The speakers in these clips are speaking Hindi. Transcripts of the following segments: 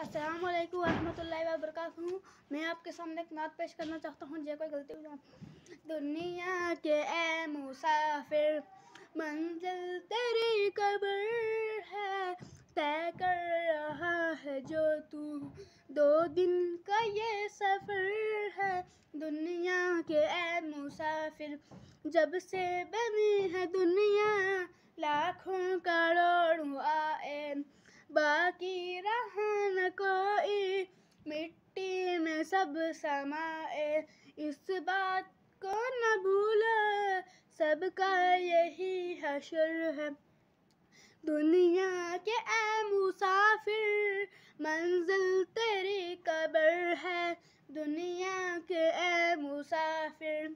असलम वरहमल वबरक मैं आपके सामने एक नात पेश करना चाहता हूँ जो कोई गलती हुई दुनिया के ए मुसाफिर मंजिल तेरी कबर है तय कर रहा है जो तू दो दिन का ये सफ़र है दुनिया के ए मुसाफिर जब से बनी है दुनिया लाखों करोड़ सब समाए इस बात को न भूल सबका यही हशर है दुनिया के ए मुसाफिर मंजिल तेरी कबर है दुनिया के ए मुसाफिर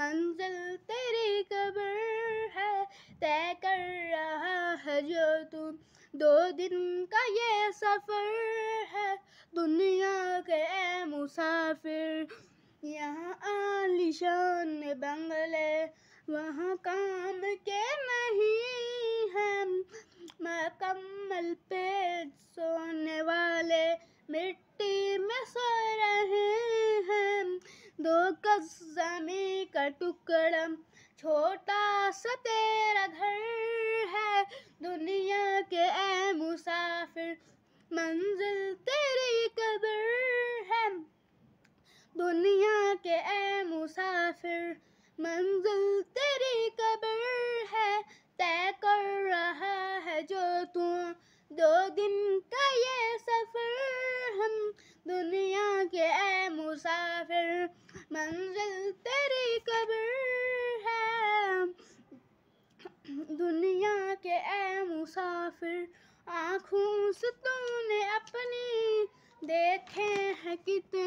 मंजिल तेरी कबर है तय कर रहा है जो तू दो दिन का ये सफ़र है दुनिया के मुसाफिर यहाँ आलिशान बंगले वहाँ काम के नहीं हैं मकम्मल पे सोने वाले मिट्टी में सो रहे हैं दो गज जमी का टुकड़ा छोटा सा तेरा घर है दुनिया के ए मुसाफिर मंजिल तेरी कब्र मंजिल तेरी कब्र है तय कर रहा है जो तू दो दिन का ये सफर हम दुनिया के ऐ मुसाफिर मंजिल तेरी कब्र है दुनिया के ऐ मुसाफिर आँखों से तूने अपनी देखे हैं कितने